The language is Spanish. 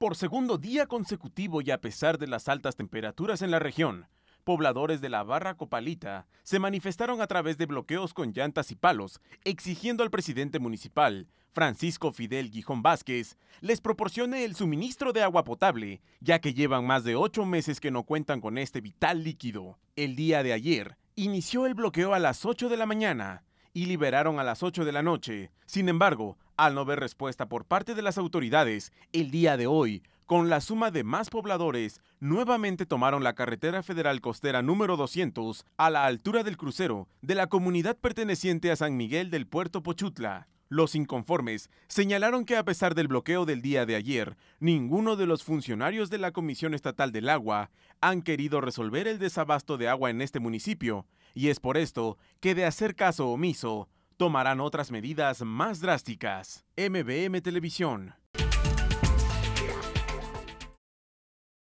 Por segundo día consecutivo y a pesar de las altas temperaturas en la región, pobladores de la barra Copalita se manifestaron a través de bloqueos con llantas y palos, exigiendo al presidente municipal, Francisco Fidel Guijón Vázquez, les proporcione el suministro de agua potable, ya que llevan más de ocho meses que no cuentan con este vital líquido. El día de ayer, inició el bloqueo a las 8 de la mañana y liberaron a las 8 de la noche. Sin embargo, al no ver respuesta por parte de las autoridades, el día de hoy, con la suma de más pobladores, nuevamente tomaron la carretera federal costera número 200 a la altura del crucero de la comunidad perteneciente a San Miguel del Puerto Pochutla. Los inconformes señalaron que a pesar del bloqueo del día de ayer, ninguno de los funcionarios de la Comisión Estatal del Agua han querido resolver el desabasto de agua en este municipio, y es por esto que de hacer caso omiso, tomarán otras medidas más drásticas. MBM Televisión.